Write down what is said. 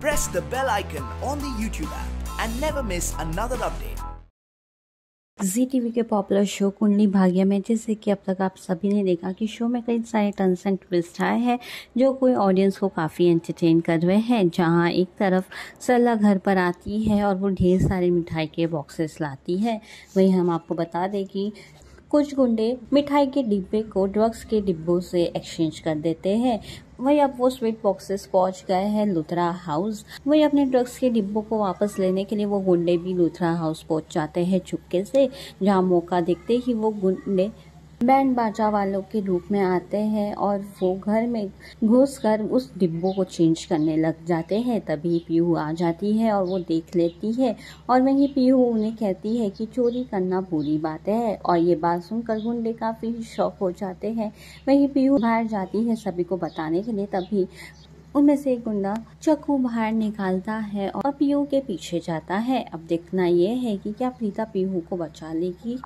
press the bell icon on the YouTube app and never miss another update. Zee TV के popular show Kundali Bhagya में जैसे कि अब तक आप सभी ने देखा कि शो में कई सारे टर्न्स एंड ट्विस्ट आए हैं जो कोई ऑडियंस को काफ़ी एंटरटेन कर रहे हैं जहां एक तरफ सरला घर पर आती है और वो ढेर सारे मिठाई के बॉक्सेस लाती है वहीं हम आपको बता दें कि कुछ गुंडे मिठाई के डिब्बे को ड्रग्स के डिब्बों से एक्सचेंज कर देते हैं वही अब वो स्वीट बॉक्सेस पहुंच गए हैं लुथरा हाउस वही अपने ड्रग्स के डिब्बों को वापस लेने के लिए वो गुंडे भी लुथरा हाउस पहुंच जाते हैं चुपके से जहाँ मौका देखते ही वो गुंडे बैंड बाजा वालों के रूप में आते हैं और वो घर में घुस कर उस डिब्बो को चेंज करने लग जाते हैं तभी पीहू आ जाती है और वो देख लेती है और वहीं पीहू उन्हें कहती है कि चोरी करना बुरी बात है और ये बात सुनकर गुंडे काफ़ी शौक हो जाते हैं वहीं पीहू बाहर जाती है सभी को बताने के लिए तभी उनमें से एक गुंडा चक्कू बाहर निकालता है और पीहू के पीछे जाता है अब देखना यह है कि क्या प्रीता पीहू को बचा लेगी